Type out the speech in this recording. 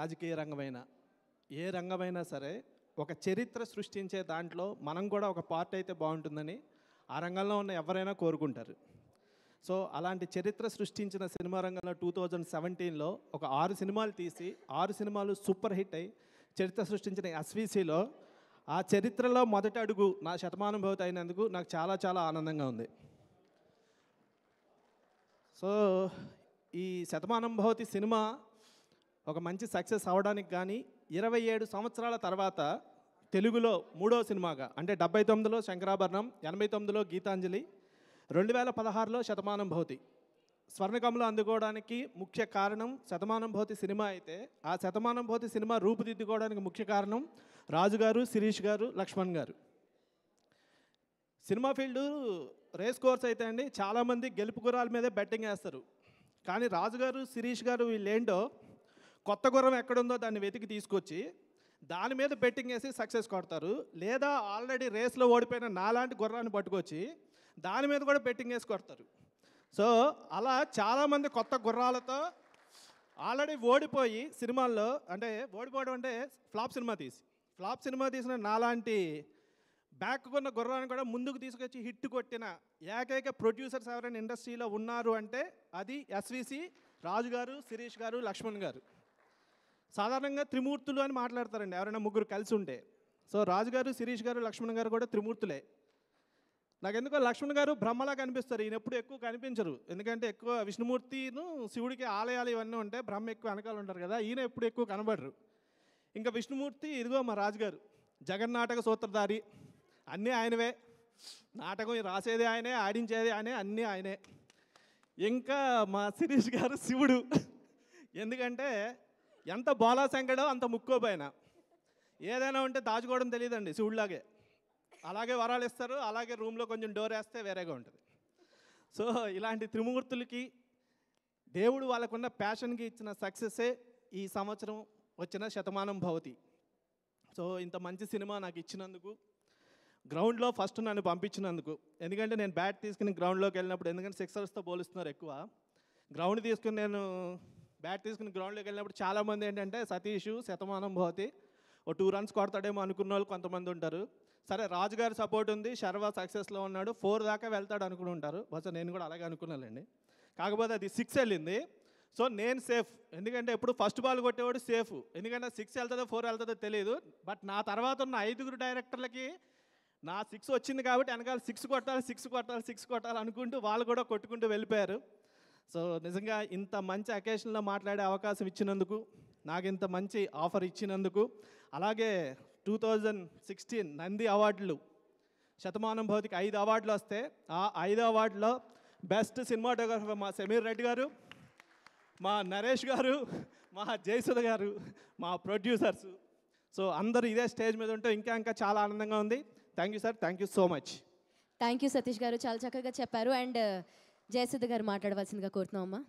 రాజకీయ రంగమైనా ఏ రంగమైనా సరే ఒక చరిత్ర సృష్టించే దాంట్లో మనం కూడా ఒక పార్ట్ అయితే బాగుంటుందని ఆ రంగంలో ఉన్న ఎవరైనా కోరుకుంటారు సో అలాంటి చరిత్ర సృష్టించిన సినిమా రంగంలో టూ థౌజండ్ సెవెంటీన్లో ఒక ఆరు సినిమాలు తీసి ఆరు సినిమాలు సూపర్ హిట్ అయి చరిత్ర సృష్టించిన ఎస్వీసీలో ఆ చరిత్రలో మొదటి అడుగు నా శతమానుభవత అయినందుకు నాకు చాలా చాలా ఆనందంగా ఉంది సో ఈ శతమానుభవతి సినిమా ఒక మంచి సక్సెస్ అవడానికి కానీ ఇరవై ఏడు సంవత్సరాల తర్వాత తెలుగులో మూడో సినిమాగా అంటే డెబ్బై తొమ్మిదిలో శంకరాభరణం ఎనభై తొమ్మిదిలో గీతాంజలి రెండు వేల పదహారులో శతమానం భౌతి స్వర్ణకమలు అందుకోవడానికి ముఖ్య కారణం శతమానం భౌతి సినిమా అయితే ఆ శతమానం భౌతి సినిమా రూపుదిద్దుకోవడానికి ముఖ్య కారణం రాజుగారు శిరీష్ గారు లక్ష్మణ్ గారు సినిమా ఫీల్డ్ రేస్ కోర్స్ అయితే అండి చాలామంది గెలుపు గురాల మీదే బెట్టింగ్ వేస్తారు కానీ రాజుగారు శిరీష్ గారు వీళ్ళేంటో కొత్త గుర్రం ఎక్కడుందో దాన్ని వెతికి తీసుకొచ్చి దాని మీద బెట్టింగ్ వేసి సక్సెస్ కొడతారు లేదా ఆల్రెడీ రేస్లో ఓడిపోయిన నాలాంటి గుర్రాన్ని పట్టుకొచ్చి దాని మీద కూడా బెట్టింగ్ వేసి కొడతారు సో అలా చాలామంది కొత్త గుర్రాలతో ఆల్రెడీ ఓడిపోయి సినిమాల్లో అంటే ఓడిపోవడం అంటే ఫ్లాప్ సినిమా తీసి ఫ్లాప్ సినిమా తీసిన నాలాంటి బ్యాక్ ఉన్న గుర్రాన్ని కూడా ముందుకు తీసుకొచ్చి హిట్ కొట్టిన ఏకైక ప్రొడ్యూసర్స్ ఎవరైనా ఇండస్ట్రీలో ఉన్నారు అంటే అది ఎస్విసి రాజు గారు శిరీష్ గారు లక్ష్మణ్ గారు సాధారణంగా త్రిమూర్తులు అని మాట్లాడతారండి ఎవరైనా ముగ్గురు కలిసి ఉంటే సో రాజుగారు శిరీష్ గారు లక్ష్మణ్ గారు కూడా త్రిమూర్తులే నాకెందుకో లక్ష్మణ్ గారు బ్రహ్మలా కనిపిస్తారు ఈయన ఎప్పుడు ఎక్కువ కనిపించరు ఎందుకంటే ఎక్కువ విష్ణుమూర్తిను శివుడికి ఆలయాలు ఇవన్నీ ఉంటే బ్రహ్మ ఎక్కువ వెనకాల ఉంటారు కదా ఈయన ఎప్పుడు ఎక్కువ కనబడరు ఇంకా విష్ణుమూర్తి ఇదిగో మా రాజుగారు జగన్నాటక సూత్రధారి అన్నీ ఆయనవే నాటకం రాసేది ఆయనే ఆడించేది ఆయనే అన్నీ ఆయనే ఇంకా మా శిరీష్ గారు శివుడు ఎందుకంటే ఎంత బోలా సంకడో అంత ముక్కోపోయిన ఏదైనా ఉంటే దాచుకోవడం తెలియదండి శివుడిలాగే అలాగే వరాలు ఇస్తారు అలాగే రూమ్లో కొంచెం డోర్ వేస్తే వేరేగా ఉంటుంది సో ఇలాంటి త్రిమూర్తులకి దేవుడు వాళ్ళకున్న ప్యాషన్కి ఇచ్చిన సక్సెస్సే ఈ సంవత్సరం వచ్చిన శతమానం భవతి సో ఇంత మంచి సినిమా నాకు ఇచ్చినందుకు గ్రౌండ్లో ఫస్ట్ నన్ను పంపించినందుకు ఎందుకంటే నేను బ్యాట్ తీసుకుని గ్రౌండ్లోకి వెళ్ళినప్పుడు ఎందుకంటే సిక్సర్స్తో పోలుస్తున్నారు ఎక్కువ గ్రౌండ్ తీసుకుని నేను బ్యాట్ తీసుకుని గ్రౌండ్లోకి వెళ్ళినప్పుడు చాలామంది ఏంటంటే సతీష్ శతమానం భవతి ఓ టూ రన్స్ కొడతాడేమో అనుకున్న వాళ్ళు కొంతమంది ఉంటారు సరే రాజుగారి సపోర్ట్ ఉంది శర్వ సక్సెస్లో ఉన్నాడు ఫోర్ దాకా వెళ్తాడు అనుకుని ఉంటారు బహుశా నేను కూడా అలాగే అనుకున్నానండి కాకపోతే అది సిక్స్ వెళ్ళింది సో నేను సేఫ్ ఎందుకంటే ఎప్పుడు ఫస్ట్ బాల్ కొట్టేవాడు సేఫ్ ఎందుకంటే సిక్స్ వెళ్తుందో ఫోర్ వెళ్తుందో తెలియదు బట్ నా తర్వాత ఉన్న ఐదుగురు డైరెక్టర్లకి నా సిక్స్ వచ్చింది కాబట్టి వెనకాల సిక్స్ కొట్టాలి సిక్స్ కొట్టాలి సిక్స్ కొట్టాలి అనుకుంటూ వాళ్ళు కూడా కొట్టుకుంటూ వెళ్ళిపోయారు సో నిజంగా ఇంత మంచి అకేషన్లో మాట్లాడే అవకాశం ఇచ్చినందుకు నాకు ఇంత మంచి ఆఫర్ ఇచ్చినందుకు అలాగే టూ థౌజండ్ సిక్స్టీన్ నంది అవార్డులు శతమానం భౌతికి ఐదు అవార్డులు వస్తే ఆ ఐదు అవార్డులో బెస్ట్ సినిమాటోగ్రఫర్ మా సమీర్ రెడ్డి గారు మా నరేష్ గారు మా జయసుధ గారు మా ప్రొడ్యూసర్స్ సో అందరూ ఇదే స్టేజ్ మీద ఉంటే ఇంకా ఇంకా చాలా ఆనందంగా ఉంది thank you sir thank you so much thank you Satish గారు చాలా చక్కగా చెప్పారు అండ్ జయసుధ గారు మాట్లాడవలసిందిగా కోరుతున్నామమ్మా